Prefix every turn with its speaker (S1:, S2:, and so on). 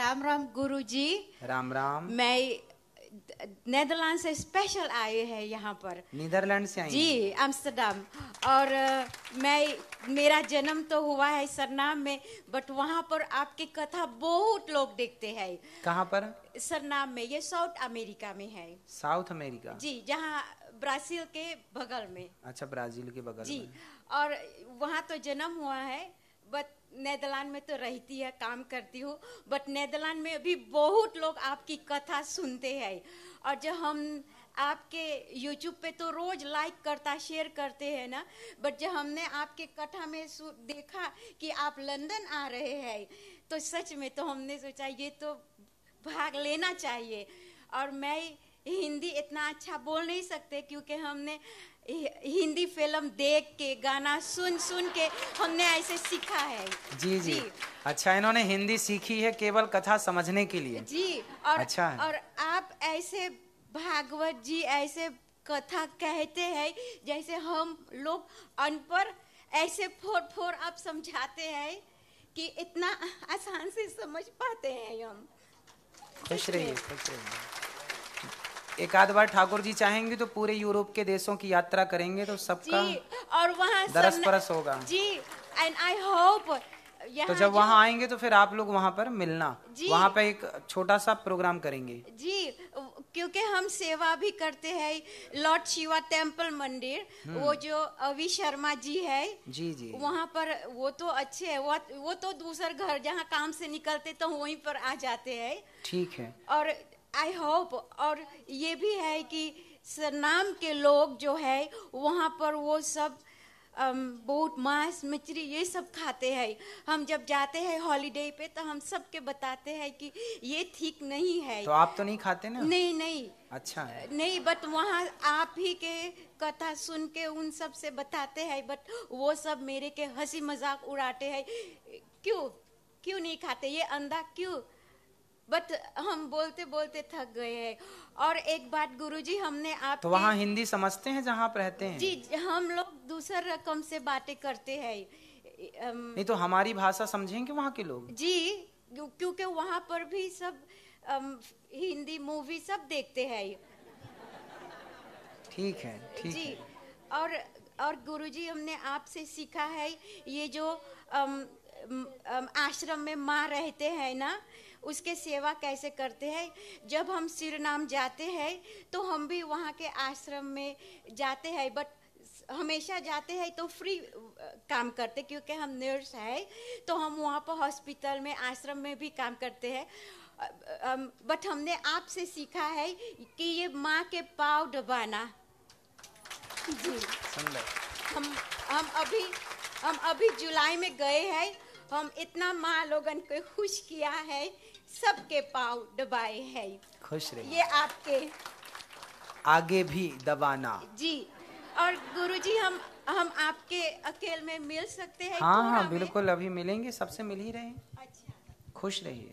S1: राम राम गुरु जी
S2: राम राम मैं
S1: नेदरलैंड से स्पेशल आए हैं यहाँ पर
S2: नीदरलैंड से आई जी
S1: एम्स्टरडम और मैं मेरा जन्म तो हुआ है सरनाम में बट वहाँ पर आपकी कथा बहुत लोग देखते हैं कहाँ पर सरनाम में ये साउथ अमेरिका में है
S2: साउथ अमेरिका जी
S1: जहाँ ब्राजील के बगल में
S2: अच्छा ब्राजील के बगल जी
S1: में। और वहाँ तो जन्म हुआ है बट नेदरलैंड में तो रहती है काम करती हूँ बट नेदरलैंड में भी बहुत लोग आपकी कथा सुनते हैं और जब हम आपके यूट्यूब पे तो रोज लाइक करता शेयर करते हैं ना बट जब हमने आपके कथा में देखा कि आप लंदन आ रहे हैं तो सच में तो हमने सोचा ये तो भाग लेना चाहिए और मैं हिंदी इतना अच्छा बोल नहीं सकते क्योंकि हमने हिंदी फिल्म देख के गाना सुन सुन के हमने ऐसे सीखा है
S2: जी जी, जी। अच्छा इन्होंने हिंदी सीखी है केवल कथा समझने के लिए जी
S1: और अच्छा और आप ऐसे भागवत जी ऐसे कथा कहते हैं जैसे हम लोग अनपढ़ ऐसे फोर फोर आप समझाते हैं कि इतना आसान से समझ पाते हैं हम
S2: खुश रहिए खुश रहिए एक आध बार ठाकुर जी चाहेंगे तो पूरे यूरोप के देशों की यात्रा करेंगे तो सबका
S1: और वहाँ दरस परस होगा जी एंड आई होप तो जब वहाँ
S2: आएंगे तो फिर आप लोग वहाँ पर मिलना वहाँ पे एक छोटा सा प्रोग्राम करेंगे
S1: जी क्योंकि हम सेवा भी करते हैं लॉर्ड शिवा टेम्पल मंदिर हम्म। वो जो अवि शर्मा जी है
S2: जी जी वहाँ
S1: पर वो तो अच्छे है वो, वो तो दूसर घर जहाँ काम से निकलते तो वहीं पर आ जाते हैं ठीक है और आई होप और ये भी है कि सरनाम के लोग जो है वहाँ पर वो सब बोट मांस मछली ये सब खाते हैं हम जब जाते हैं हॉलीडे पे तो हम सब के बताते हैं कि ये ठीक नहीं है तो आप
S2: तो नहीं खाते ना नहीं नहीं अच्छा
S1: नहीं बट वहाँ आप ही के कथा सुन के उन सब से बताते हैं बट वो सब मेरे के हंसी मजाक उड़ाते हैं क्यों क्यों नहीं खाते ये अंधा क्यों बट हम बोलते बोलते थक गए हैं और एक बात गुरुजी हमने आप तो
S2: वहाँ हिंदी समझते हैं जहाँ रहते हैं जी
S1: हम लोग दूसर रकम से बातें करते हैं नहीं तो
S2: हमारी भाषा समझेंगे वहाँ के लोग
S1: जी क्योंकि वहाँ पर भी सब हिंदी मूवी सब देखते हैं
S2: ठीक है ठीक जी
S1: है। और और गुरुजी हमने आपसे सीखा है ये जो अम, अम, आश्रम में माँ रहते हैं ना उसके सेवा कैसे करते हैं जब हम सिर नाम जाते हैं तो हम भी वहाँ के आश्रम में जाते हैं बट हमेशा जाते हैं तो फ्री काम करते क्योंकि हम नर्स हैं तो हम वहाँ पर हॉस्पिटल में आश्रम में भी काम करते हैं बट हमने आपसे सीखा है कि ये माँ के पाव डबाना जी हम हम अभी हम अभी जुलाई में गए हैं हम इतना माँ लोगन को खुश किया है सबके पाँव दबाए हैं खुश रहिए ये आपके
S2: आगे भी दबाना
S1: जी और गुरुजी हम हम आपके अकेले में मिल सकते हैं हाँ हाँ
S2: बिल्कुल अभी मिलेंगे सबसे मिल ही रहे हैं अच्छा खुश रहिए